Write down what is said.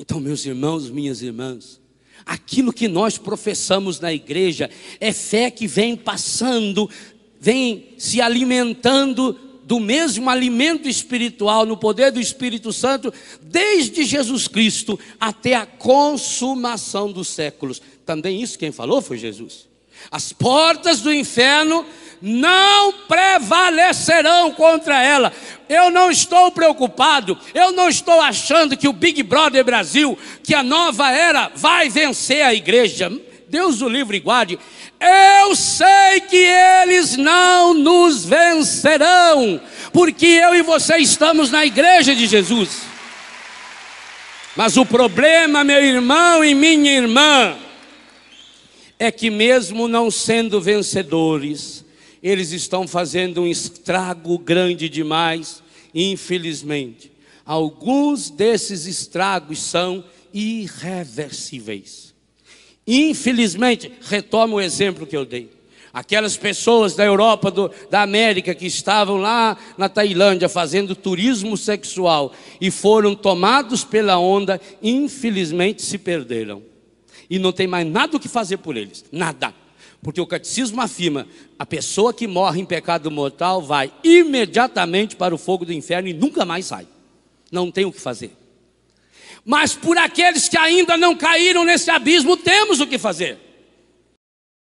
Então, meus irmãos, minhas irmãs, aquilo que nós professamos na igreja é fé que vem passando, vem se alimentando do mesmo alimento espiritual, no poder do Espírito Santo, desde Jesus Cristo até a consumação dos séculos. Também isso quem falou foi Jesus. As portas do inferno não prevalecerão contra ela. Eu não estou preocupado, eu não estou achando que o Big Brother Brasil, que a nova era, vai vencer a igreja. Deus o livre e guarde. Eu sei que eles não nos vencerão, porque eu e você estamos na igreja de Jesus. Mas o problema, meu irmão e minha irmã, é que mesmo não sendo vencedores, eles estão fazendo um estrago grande demais, infelizmente. Alguns desses estragos são irreversíveis. Infelizmente, retomo o exemplo que eu dei. Aquelas pessoas da Europa, do, da América que estavam lá na Tailândia fazendo turismo sexual e foram tomados pela onda, infelizmente se perderam. E não tem mais nada o que fazer por eles, nada. Porque o catecismo afirma: a pessoa que morre em pecado mortal vai imediatamente para o fogo do inferno e nunca mais sai. Não tem o que fazer. Mas por aqueles que ainda não caíram nesse abismo, temos o que fazer.